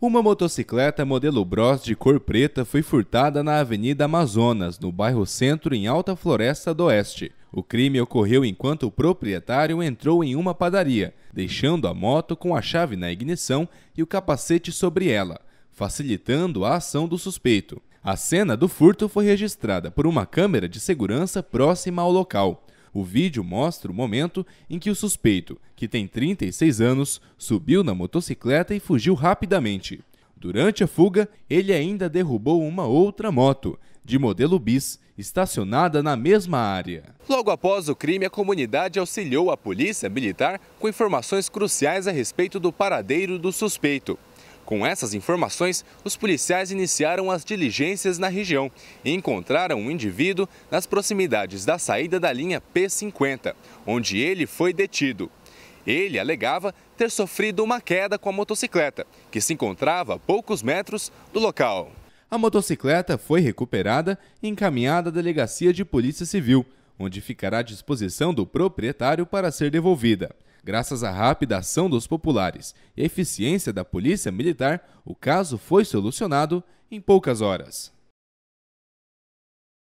Uma motocicleta modelo Bros de cor preta foi furtada na Avenida Amazonas, no bairro Centro, em Alta Floresta do Oeste. O crime ocorreu enquanto o proprietário entrou em uma padaria, deixando a moto com a chave na ignição e o capacete sobre ela, facilitando a ação do suspeito. A cena do furto foi registrada por uma câmera de segurança próxima ao local. O vídeo mostra o momento em que o suspeito, que tem 36 anos, subiu na motocicleta e fugiu rapidamente. Durante a fuga, ele ainda derrubou uma outra moto, de modelo bis, estacionada na mesma área. Logo após o crime, a comunidade auxiliou a polícia militar com informações cruciais a respeito do paradeiro do suspeito. Com essas informações, os policiais iniciaram as diligências na região e encontraram um indivíduo nas proximidades da saída da linha P50, onde ele foi detido. Ele alegava ter sofrido uma queda com a motocicleta, que se encontrava a poucos metros do local. A motocicleta foi recuperada e encaminhada à Delegacia de Polícia Civil, onde ficará à disposição do proprietário para ser devolvida. Graças à rápida ação dos populares e eficiência da polícia militar, o caso foi solucionado em poucas horas.